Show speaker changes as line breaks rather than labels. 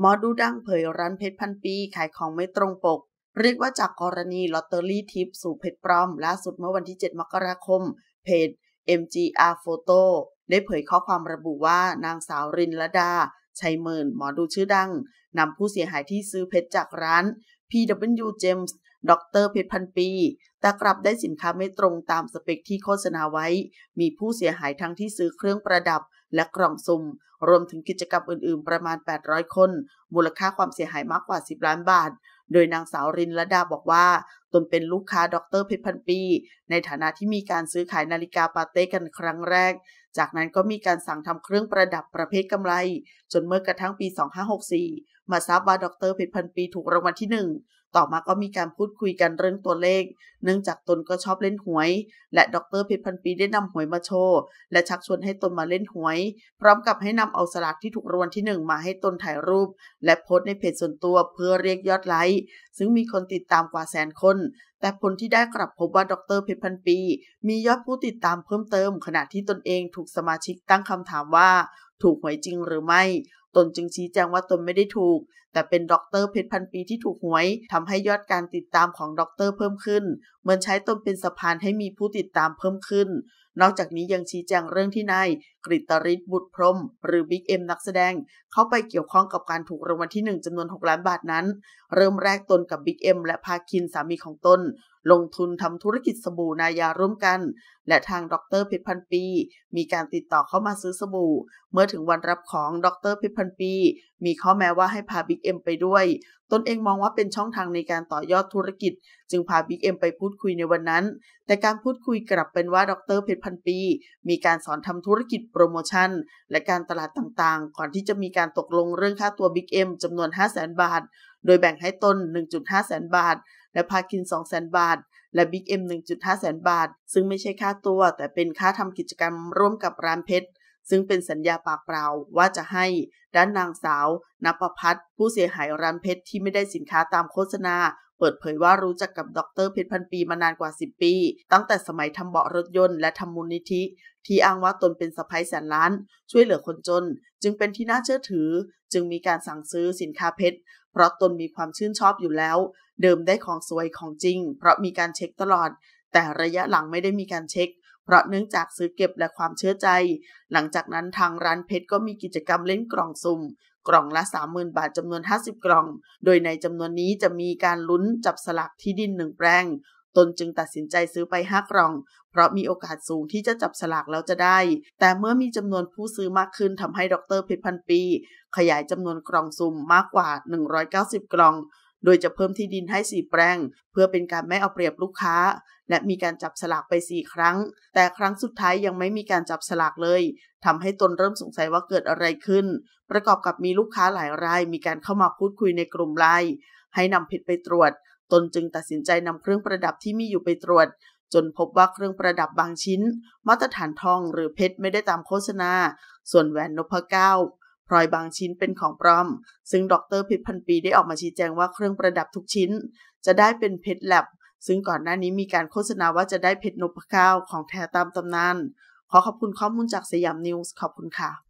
หมอดูดังเผยร้านเพชรพันปีขายของไม่ตรงปก เรียกว่าจากกรณีลอตเตอรี่ทิปสู่เพชรปลอมล่าสุดเมื่อวันที่ 7 มกราคม เพจ MGR Photo ได้เผยข้อความระบุว่านางสาวรินละดา ชัยเมิน หมอดูชื่อดัง นำผู้เสียหายที่ซื้อเพชรจากร้าน PW James ดอกเตอร์เพชรพันปี แต่กลับได้สินค้าไม่ตรงตามสเปคที่โฆษณาไว้ มีผู้เสียหายทั้งที่ซื้อเครื่องประดับและกล่องซุ่ม รวมถึงกิจกรรมอื่น ๆ ประมาณ 800 คน มูลค่าความเสียหายมากกว่า 10 ล้านบาท โดยนางสาวรินละดาบอกว่าตนเป็นลูกค้าดรเพชรพันปี ในฐานะที่มีการซื้อขายนาฬิกาปาเต้กันครั้งแรก จากนั้นก็มีการสั่งทำเครื่องประดับประเภทกำไร จนเมื่อกระทั่งปี 2564 มาทราบว่าดรเพชรพันปีถูกรางวัลที่ 1 ต่อมาก็มีการพูดคุยกันเรื่องตัวเลขเนื่องจากตนก็ชอบเล่นหวย และดรเพชรพันปีได้นำหวยมาโชว์ และชักชวนให้ตนมาเล่นหวย พร้อมกับให้นำเอาสลากที่ถูกรางวัลที่ 1 มาให้ตนถ่ายรูปและโพสต์ในเพจส่วนตัวเพื่อเรียกยอดไลค์ซึ่งมีคนติดตามกว่าแสนคนแต่ผลที่ได้กลับพบว่า ดรเพชรพันปี มียอดผู้ติดตามเพิ่มเติมขณะที่ตนเองถูกสมาชิกตั้งคำถามว่าถูกหวยจริงหรือไม่ ตนจึงชี้แจงว่าตนไม่ได้ถูก แต่เป็นดรเพชรพันปีที่ถูกหวยทำให้ยอดการติดตามของดรเพิ่มขึ้น เหมือนใช้ตนเป็นสะพานให้มีผู้ติดตามเพิ่มขึ้น นอกจากนี้ยังชี้แจงเรื่องที่นายกริตริศบุตรพรมหรือบิ๊กเอ็มนักแสดงเข้าไปเกี่ยวข้องกับการถูกรางวัลที่1 จำนวน6ล้านบาทนั้นเริ่มแรกตนกับบิ๊กเอ็มและพาคินสามีของตนลงทุนทำธุรกิจสบู่นายาร่วมกัน และทางดรเพชรพันปี มีการติดต่อเข้ามาซื้อสบู่ เมื่อถึงวันรับของดรเพชรพันปี มีข้อแม้ว่าให้พาบิ๊กเอ็มไปด้วยตนเองมองว่าเป็นช่องทางในการต่อยอดธุรกิจจึงพาบิ๊กเอ็มไปพูดคุยในวันนั้น แต่การพูดคุยกลับเป็นว่าดรเพชรพันปีมีการสอนทำธุรกิจโปรโมชั่น และการตลาดต่างๆ ก่อนที่จะมีการตกลงเรื่องค่าตัวบิ๊กเอ็มจำนวน 5 0 0แสนบาท โดยแบ่งให้ตน1.5 แสนบาท และพาคิน 2 0 0แสนบาท และบิ๊กเอ็ม1.5 แสนบาท ซึ่งไม่ใช่ค่าตัว แต่เป็นค่าทำกิจกรรมร่วมกับร้านเพชรซึ่งเป็นสัญญาปากเปล่าว่าจะให้ด้านนางสาวนภพัฒน์ผู้เสียหายร้านเพชรที่ไม่ได้สินค้าตามโฆษณา เปิดเผยว่ารู้จักกับดรเพชรพันปีมานานกว่า 10 ปี ตั้งแต่สมัยทำเบาะรถยนต์และทำมูลนิธิ ที่อ้างว่าตนเป็นสะพ้ายแสนล้านช่วยเหลือคนจน จึงเป็นที่น่าเชื่อถือ จึงมีการสั่งซื้อสินค้าเพชรเพราะตนมีความชื่นชอบอยู่แล้ว เดิมได้ของสวยของจริง เพราะมีการเช็คตลอด แต่ระยะหลังไม่ได้มีการเช็คเพราะเนื่องจากซื้อเก็บและความเชื่อใจ หลังจากนั้นทางร้านเพชรก็มีกิจกรรมเล่นกล่องสุ่ม กล่องละ 30,000 บาทจำนวน 50 กล่อง โดยในจำนวนนี้จะมีการลุ้นจับสลักที่ดินหนึ่งแปลง ตนจึงตัดสินใจซื้อไปห้ากล่อง เพราะมีโอกาสสูงที่จะจับสลากแล้วจะได้ แต่เมื่อมีจำนวนผู้ซื้อมากขึ้นทำให้ดรเพชรพันปี ขยายจำนวนกล่องซุ่มมากกว่า190 กล่องโดยจะเพิ่มที่ดินให้สี่แปลงเพื่อเป็นการไม่เอาเปรียบลูกค้า และมีการจับสลากไปสี่ครั้ง แต่ครั้งสุดท้ายยังไม่มีการจับสลากเลย ทำให้ตนเริ่มสงสัยว่าเกิดอะไรขึ้น ประกอบกับมีลูกค้าหลายราย มีการเข้ามาพูดคุยในกลุ่มไลน์ให้นำเพชรไปตรวจ ตนจึงตัดสินใจนำเครื่องประดับที่มีอยู่ไปตรวจ จนพบว่าเครื่องประดับบางชิ้น มาตรฐานทองหรือเพชรไม่ได้ตามโฆษณาส่วนแหวนนพเก้าพลอยบางชิ้นเป็นของปลอม ซึ่งดรเพชรพันปีได้ออกมาชี้แจงว่าเครื่องประดับทุกชิ้นจะได้เป็นเพชรแลบซึ่งก่อนหน้านี้มีการโฆษณาว่าจะได้เพชรนพเก้าของแท้ตามตำนาน ขอขอบคุณข้อมูลจากสยามนิวส์ขอบคุณค่ะ